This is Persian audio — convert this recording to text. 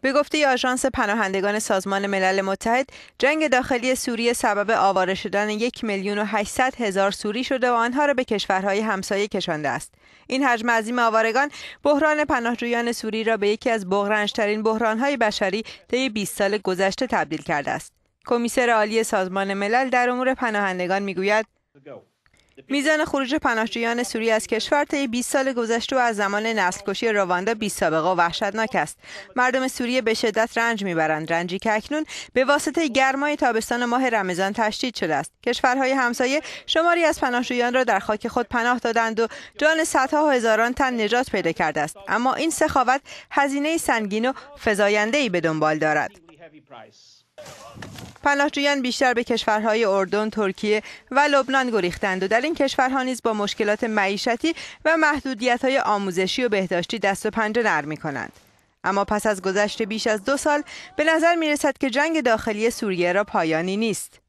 به گفته آژانس پناهندگان سازمان ملل متحد جنگ داخلی سوریه سبب آواره شدن یک میلیون و هشتصد هزار سوری شده و آنها را به کشورهای همسایه کشانده است این حجم عظیم آوارگان بحران پناهجویان سوری را به یکی از بغرنجترین بحرانهای بشری طی 20 سال گذشته تبدیل کرده است کمیسر عالی سازمان ملل در امور پناهندگان میگوید میزان خروج پناهجویان سوری از کشور طی 20 سال گذشته و از زمان نسلکشی رواندا بی سابقه و وحشتناک است. مردم سوریه به شدت رنج میبرند، رنجی که اکنون به واسطه گرمای تابستان ماه رمضان تشدید شده است. کشورهای همسایه شماری از پناهجویان را در خاک خود پناه دادند و جان صدها هزاران تن نجات پیدا کرده است. اما این سخاوت هزینه سنگین و فزاینده‌ای به دنبال دارد. پناهجویان بیشتر به کشورهای اردن، ترکیه و لبنان گریختند و در این کشورها نیز با مشکلات معیشتی و محدودیت‌های آموزشی و بهداشتی دست و پنجه نرم می‌کنند. اما پس از گذشت بیش از دو سال به نظر می رسد که جنگ داخلی سوریه را پایانی نیست.